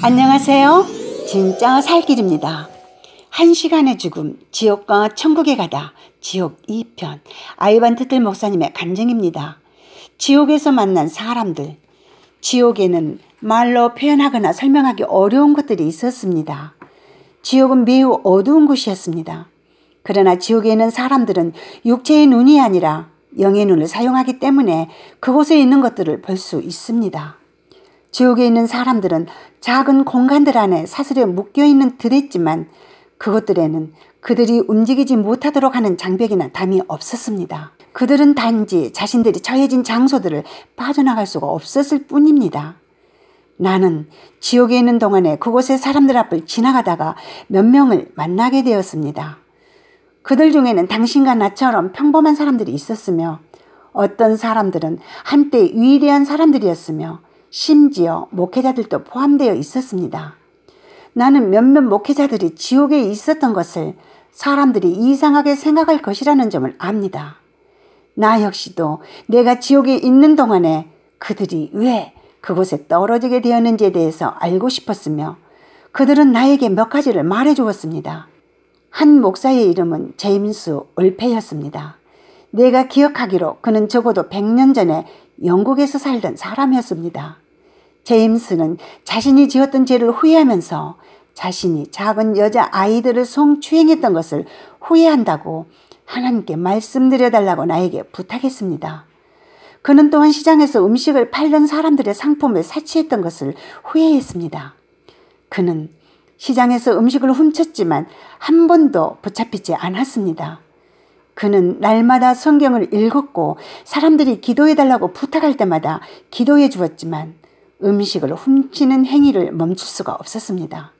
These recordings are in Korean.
안녕하세요. 진짜 살길입니다. 한 시간의 죽음, 지옥과 천국에 가다, 지옥 2편, 아이반 트틀 목사님의 간증입니다. 지옥에서 만난 사람들, 지옥에는 말로 표현하거나 설명하기 어려운 것들이 있었습니다. 지옥은 매우 어두운 곳이었습니다. 그러나 지옥에 있는 사람들은 육체의 눈이 아니라 영의 눈을 사용하기 때문에 그곳에 있는 것들을 볼 수 있습니다. 지옥에 있는 사람들은 작은 공간들 안에 사슬에 묶여있는 들했지만 그것들에는 그들이 움직이지 못하도록 하는 장벽이나 담이 없었습니다. 그들은 단지 자신들이 처해진 장소들을 빠져나갈 수가 없었을 뿐입니다. 나는 지옥에 있는 동안에 그곳의 사람들 앞을 지나가다가 몇 명을 만나게 되었습니다. 그들 중에는 당신과 나처럼 평범한 사람들이 있었으며 어떤 사람들은 한때 위대한 사람들이었으며 심지어 목회자들도 포함되어 있었습니다. 나는 몇몇 목회자들이 지옥에 있었던 것을 사람들이 이상하게 생각할 것이라는 점을 압니다. 나 역시도 내가 지옥에 있는 동안에 그들이 왜 그곳에 떨어지게 되었는지에 대해서 알고 싶었으며 그들은 나에게 몇 가지를 말해 주었습니다. 한 목사의 이름은 제임스 올페였습니다. 내가 기억하기로 그는 적어도 100년 전에 영국에서 살던 사람이었습니다. 제임스는 자신이 지었던 죄를 후회하면서 자신이 작은 여자 아이들을 성추행했던 것을 후회한다고 하나님께 말씀드려달라고 나에게 부탁했습니다. 그는 또한 시장에서 음식을 팔던 사람들의 상품을 사치했던 것을 후회했습니다. 그는 시장에서 음식을 훔쳤지만 한 번도 붙잡히지 않았습니다. 그는 날마다 성경을 읽었고 사람들이 기도해달라고 부탁할 때마다 기도해 주었지만 음식을 훔치는 행위를 멈출 수가 없었습니다.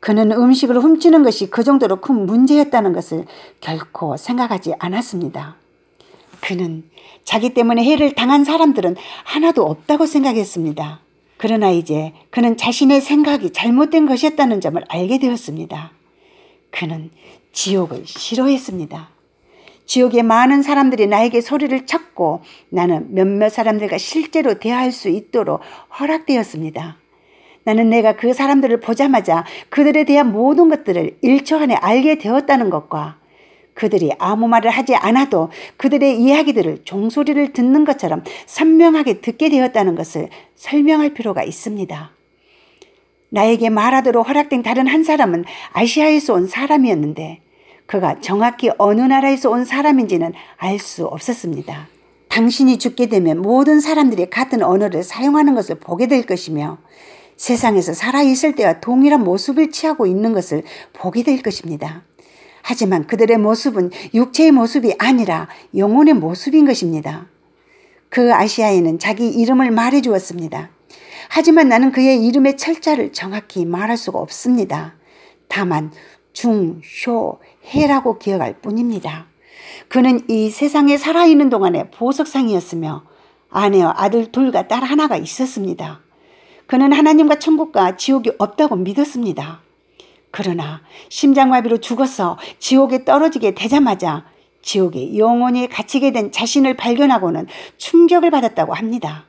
그는 음식을 훔치는 것이 그 정도로 큰 문제였다는 것을 결코 생각하지 않았습니다. 그는 자기 때문에 해를 당한 사람들은 하나도 없다고 생각했습니다. 그러나 이제 그는 자신의 생각이 잘못된 것이었다는 점을 알게 되었습니다. 그는 지옥을 싫어했습니다. 지옥에 많은 사람들이 나에게 소리를 쳤고 나는 몇몇 사람들과 실제로 대화할 수 있도록 허락되었습니다. 나는 내가 그 사람들을 보자마자 그들에 대한 모든 것들을 1초 안에 알게 되었다는 것과 그들이 아무 말을 하지 않아도 그들의 이야기들을 종소리를 듣는 것처럼 선명하게 듣게 되었다는 것을 설명할 필요가 있습니다. 나에게 말하도록 허락된 다른 한 사람은 아시아에서 온 사람이었는데 그가 정확히 어느 나라에서 온 사람인지는 알 수 없었습니다. 당신이 죽게 되면 모든 사람들이 같은 언어를 사용하는 것을 보게 될 것이며 세상에서 살아있을 때와 동일한 모습을 취하고 있는 것을 보게 될 것입니다. 하지만 그들의 모습은 육체의 모습이 아니라 영혼의 모습인 것입니다. 그 아시아인은 자기 이름을 말해 주었습니다. 하지만 나는 그의 이름의 철자를 정확히 말할 수가 없습니다. 다만 중, 쇼 해라고 기억할 뿐입니다. 그는 이 세상에 살아있는 동안에 보석상이었으며 아내와 아들 둘과 딸 하나가 있었습니다. 그는 하나님과 천국과 지옥이 없다고 믿었습니다. 그러나 심장마비로 죽어서 지옥에 떨어지게 되자마자 지옥에 영원히 갇히게 된 자신을 발견하고는 충격을 받았다고 합니다.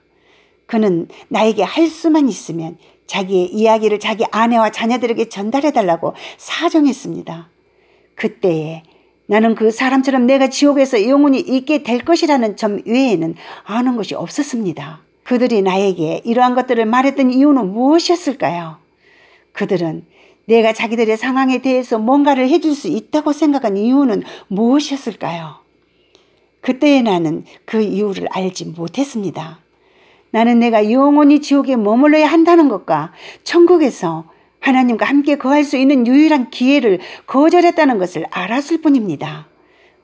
그는 나에게 할 수만 있으면 자기의 이야기를 자기 아내와 자녀들에게 전달해달라고 사정했습니다. 그때에 나는 그 사람처럼 내가 지옥에서 영혼이 있게 될 것이라는 점 외에는 아는 것이 없었습니다. 그들이 나에게 이러한 것들을 말했던 이유는 무엇이었을까요? 그들은 내가 자기들의 상황에 대해서 뭔가를 해줄 수 있다고 생각한 이유는 무엇이었을까요? 그때의 나는 그 이유를 알지 못했습니다. 나는 내가 영원히 지옥에 머물러야 한다는 것과 천국에서 하나님과 함께 거할 수 있는 유일한 기회를 거절했다는 것을 알았을 뿐입니다.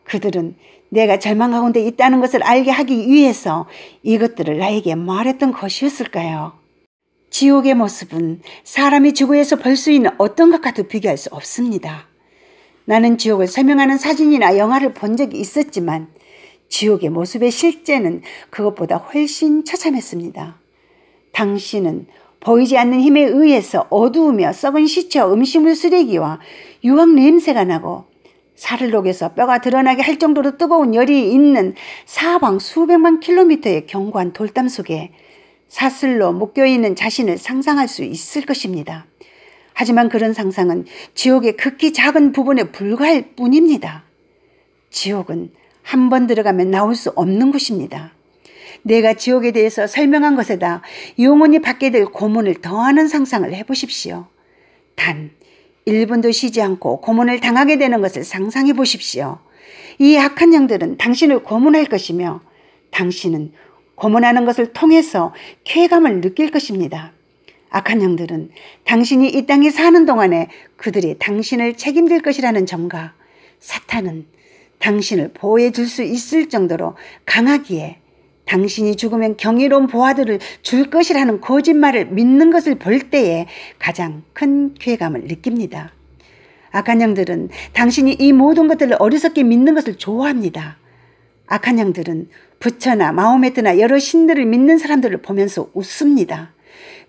그들은 내가 절망 가운데 있다는 것을 알게 하기 위해서 이것들을 나에게 말했던 것이었을까요? 지옥의 모습은 사람이 지구에서 볼 수 있는 어떤 것과도 비교할 수 없습니다. 나는 지옥을 설명하는 사진이나 영화를 본 적이 있었지만 지옥의 모습의 실제는 그것보다 훨씬 처참했습니다. 당신은 보이지 않는 힘에 의해서 어두우며 썩은 시체와 음식물 쓰레기와 유황 냄새가 나고 살을 녹여서 뼈가 드러나게 할 정도로 뜨거운 열이 있는 사방 수백만 킬로미터의 견고한 돌담 속에 사슬로 묶여 있는 자신을 상상할 수 있을 것입니다. 하지만 그런 상상은 지옥의 극히 작은 부분에 불과할 뿐입니다. 지옥은 한번 들어가면 나올 수 없는 곳입니다. 내가 지옥에 대해서 설명한 것에다 영혼이 받게 될 고문을 더하는 상상을 해보십시오. 단 1분도 쉬지 않고 고문을 당하게 되는 것을 상상해 보십시오. 이 악한 영들은 당신을 고문할 것이며 당신은 고문하는 것을 통해서 쾌감을 느낄 것입니다. 악한 영들은 당신이 이 땅에 사는 동안에 그들이 당신을 책임질 것이라는 점과 사탄은 당신을 보호해 줄 수 있을 정도로 강하기에 당신이 죽으면 경이로운 보화들을 줄 것이라는 거짓말을 믿는 것을 볼 때에 가장 큰 쾌감을 느낍니다. 악한 영들은 당신이 이 모든 것들을 어리석게 믿는 것을 좋아합니다. 악한 영들은 부처나 마오메트나 여러 신들을 믿는 사람들을 보면서 웃습니다.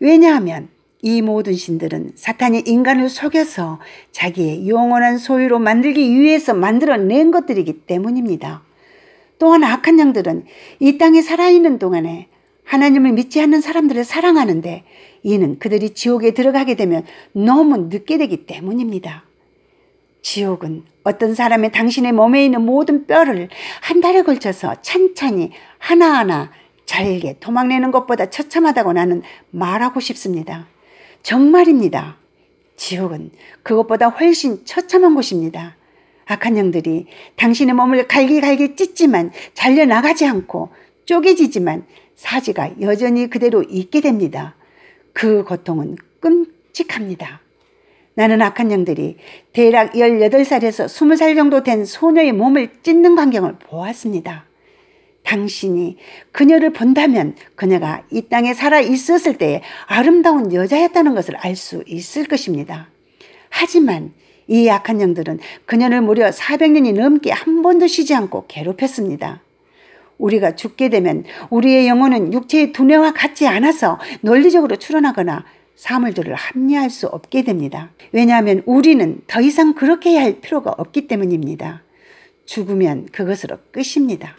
왜냐하면 이 모든 신들은 사탄이 인간을 속여서 자기의 영원한 소유로 만들기 위해서 만들어낸 것들이기 때문입니다. 또한 악한 양들은 이 땅에 살아있는 동안에 하나님을 믿지 않는 사람들을 사랑하는데 이는 그들이 지옥에 들어가게 되면 너무 늦게 되기 때문입니다. 지옥은 어떤 사람의 당신의 몸에 있는 모든 뼈를 한 달에 걸쳐서 찬찬히 하나하나 잘게 도망내는 것보다 처참하다고 나는 말하고 싶습니다. 정말입니다. 지옥은 그것보다 훨씬 처참한 곳입니다. 악한 영들이 당신의 몸을 갈기갈기 찢지만 잘려나가지 않고 쪼개지지만 사지가 여전히 그대로 있게 됩니다. 그 고통은 끔찍합니다. 나는 악한 영들이 대략 18살에서 20살 정도 된 소녀의 몸을 찢는 광경을 보았습니다. 당신이 그녀를 본다면 그녀가 이 땅에 살아 있었을 때 아름다운 여자였다는 것을 알 수 있을 것입니다. 하지만 이 약한 영들은 그녀를 무려 400년이 넘게 한 번도 쉬지 않고 괴롭혔습니다. 우리가 죽게 되면 우리의 영혼은 육체의 두뇌와 같지 않아서 논리적으로 추론하거나 사물들을 합리화할 수 없게 됩니다. 왜냐하면 우리는 더 이상 그렇게 할 필요가 없기 때문입니다. 죽으면 그것으로 끝입니다.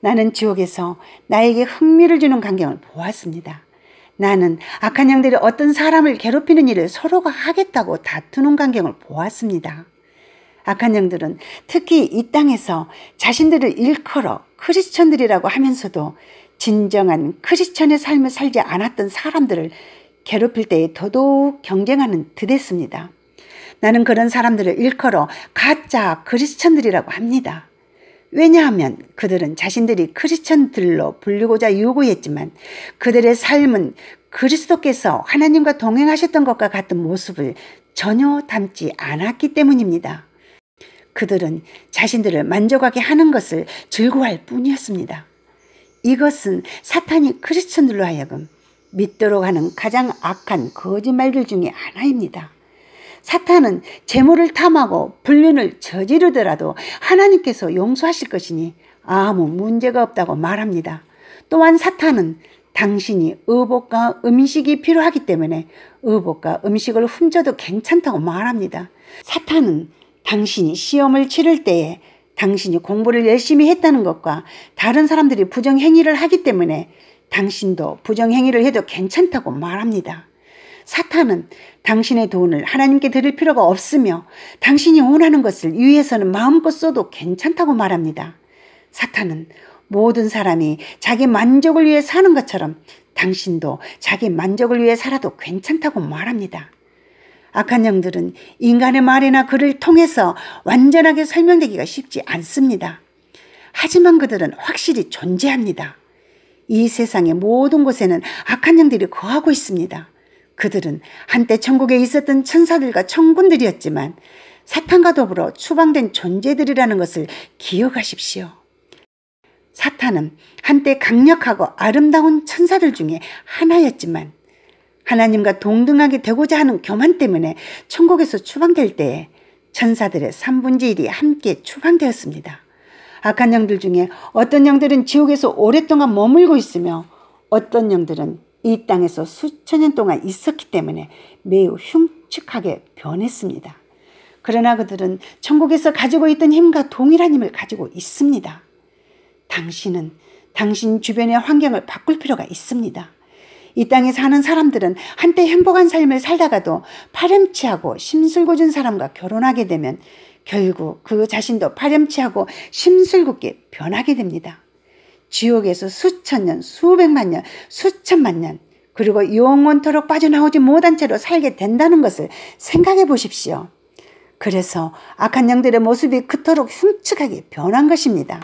나는 지옥에서 나에게 흥미를 주는 광경을 보았습니다. 나는 악한 양들이 어떤 사람을 괴롭히는 일을 서로가 하겠다고 다투는 광경을 보았습니다. 악한 양들은 특히 이 땅에서 자신들을 일컬어 크리스천들이라고 하면서도 진정한 크리스천의 삶을 살지 않았던 사람들을 괴롭힐 때에 더더욱 경쟁하는 듯했습니다. 나는 그런 사람들을 일컬어 가짜 크리스천들이라고 합니다. 왜냐하면 그들은 자신들이 크리스천들로 불리고자 요구했지만 그들의 삶은 그리스도께서 하나님과 동행하셨던 것과 같은 모습을 전혀 담지 않았기 때문입니다. 그들은 자신들을 만족하게 하는 것을 즐거워할 뿐이었습니다. 이것은 사탄이 크리스천들로 하여금 믿도록 하는 가장 악한 거짓말들 중의 하나입니다. 사탄은 재물을 탐하고 불륜을 저지르더라도 하나님께서 용서하실 것이니 아무 문제가 없다고 말합니다. 또한 사탄은 당신이 의복과 음식이 필요하기 때문에 의복과 음식을 훔쳐도 괜찮다고 말합니다. 사탄은 당신이 시험을 치를 때에 당신이 공부를 열심히 했다는 것과 다른 사람들이 부정행위를 하기 때문에 당신도 부정행위를 해도 괜찮다고 말합니다. 사탄은 당신의 돈을 하나님께 드릴 필요가 없으며 당신이 원하는 것을 위해서는 마음껏 써도 괜찮다고 말합니다. 사탄은 모든 사람이 자기 만족을 위해 사는 것처럼 당신도 자기 만족을 위해 살아도 괜찮다고 말합니다. 악한 영들은 인간의 말이나 글을 통해서 완전하게 설명되기가 쉽지 않습니다. 하지만 그들은 확실히 존재합니다. 이 세상의 모든 곳에는 악한 영들이 거하고 있습니다. 그들은 한때 천국에 있었던 천사들과 천군들이었지만 사탄과 더불어 추방된 존재들이라는 것을 기억하십시오. 사탄은 한때 강력하고 아름다운 천사들 중에 하나였지만 하나님과 동등하게 되고자 하는 교만 때문에 천국에서 추방될 때에 천사들의 3분지 1이 함께 추방되었습니다. 악한 영들 중에 어떤 영들은 지옥에서 오랫동안 머물고 있으며 어떤 영들은 이 땅에서 수천 년 동안 있었기 때문에 매우 흉측하게 변했습니다. 그러나 그들은 천국에서 가지고 있던 힘과 동일한 힘을 가지고 있습니다. 당신은 당신 주변의 환경을 바꿀 필요가 있습니다. 이 땅에 사는 사람들은 한때 행복한 삶을 살다가도 파렴치하고 심술궂은 사람과 결혼하게 되면 결국 그 자신도 파렴치하고 심술궂게 변하게 됩니다. 지옥에서 수천 년, 수백만 년, 수천만 년, 그리고 영원토록 빠져나오지 못한 채로 살게 된다는 것을 생각해 보십시오. 그래서 악한 영들의 모습이 그토록 흉측하게 변한 것입니다.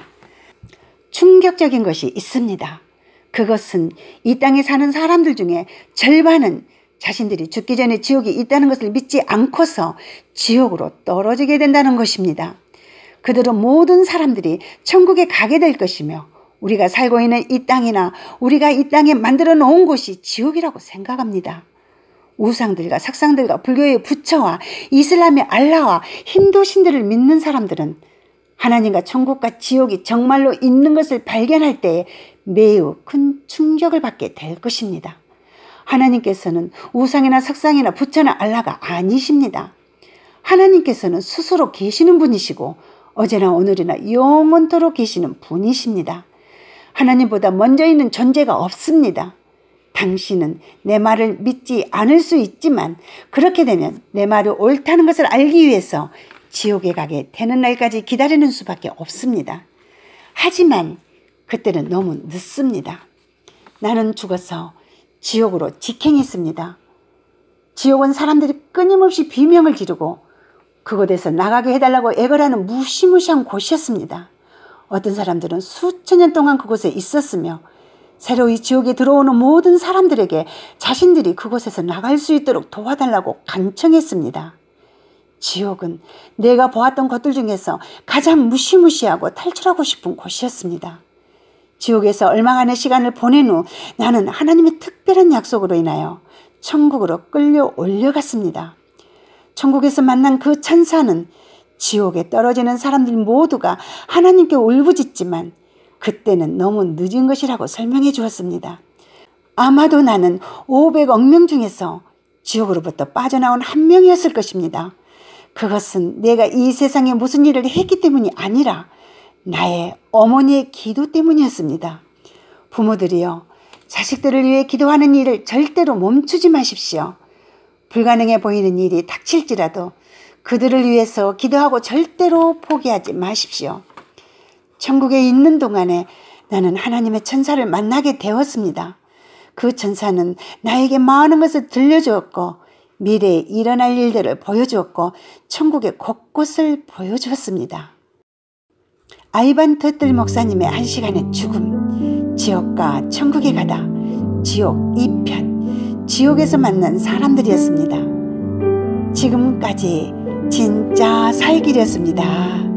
충격적인 것이 있습니다. 그것은 이 땅에 사는 사람들 중에 절반은 자신들이 죽기 전에 지옥이 있다는 것을 믿지 않고서 지옥으로 떨어지게 된다는 것입니다. 그들은 모든 사람들이 천국에 가게 될 것이며 우리가 살고 있는 이 땅이나 우리가 이 땅에 만들어 놓은 곳이 지옥이라고 생각합니다. 우상들과 삭상들과 불교의 부처와 이슬람의 알라와 힌두 신들을 믿는 사람들은 하나님과 천국과 지옥이 정말로 있는 것을 발견할 때에 매우 큰 충격을 받게 될 것입니다. 하나님께서는 우상이나 석상이나 부처나 알라가 아니십니다. 하나님께서는 스스로 계시는 분이시고 어제나 오늘이나 영원토록 계시는 분이십니다. 하나님보다 먼저 있는 존재가 없습니다. 당신은 내 말을 믿지 않을 수 있지만 그렇게 되면 내 말이 옳다는 것을 알기 위해서 지옥에 가게 되는 날까지 기다리는 수밖에 없습니다. 하지만 그때는 너무 늦습니다. 나는 죽어서 지옥으로 직행했습니다. 지옥은 사람들이 끊임없이 비명을 지르고 그곳에서 나가게 해달라고 애걸하는 무시무시한 곳이었습니다. 어떤 사람들은 수천 년 동안 그곳에 있었으며 새로 이 지옥에 들어오는 모든 사람들에게 자신들이 그곳에서 나갈 수 있도록 도와달라고 간청했습니다. 지옥은 내가 보았던 것들 중에서 가장 무시무시하고 탈출하고 싶은 곳이었습니다. 지옥에서 얼마간의 시간을 보낸 후 나는 하나님의 특별한 약속으로 인하여 천국으로 끌려 올려갔습니다. 천국에서 만난 그 천사는 지옥에 떨어지는 사람들 모두가 하나님께 울부짖지만 그때는 너무 늦은 것이라고 설명해 주었습니다. 아마도 나는 500억 명 중에서 지옥으로부터 빠져나온 한 명이었을 것입니다. 그것은 내가 이 세상에 무슨 일을 했기 때문이 아니라 나의 어머니의 기도 때문이었습니다. 부모들이여, 자식들을 위해 기도하는 일을 절대로 멈추지 마십시오. 불가능해 보이는 일이 닥칠지라도 그들을 위해서 기도하고 절대로 포기하지 마십시오. 천국에 있는 동안에 나는 하나님의 천사를 만나게 되었습니다. 그 천사는 나에게 많은 것을 들려주었고 미래에 일어날 일들을 보여주었고 천국의 곳곳을 보여주었습니다. 아이반 터틀 목사님의 한 시간의 죽음 지옥과 천국에 가다 지옥 2편 지옥에서 만난 사람들이었습니다. 지금까지 진짜 살길이었습니다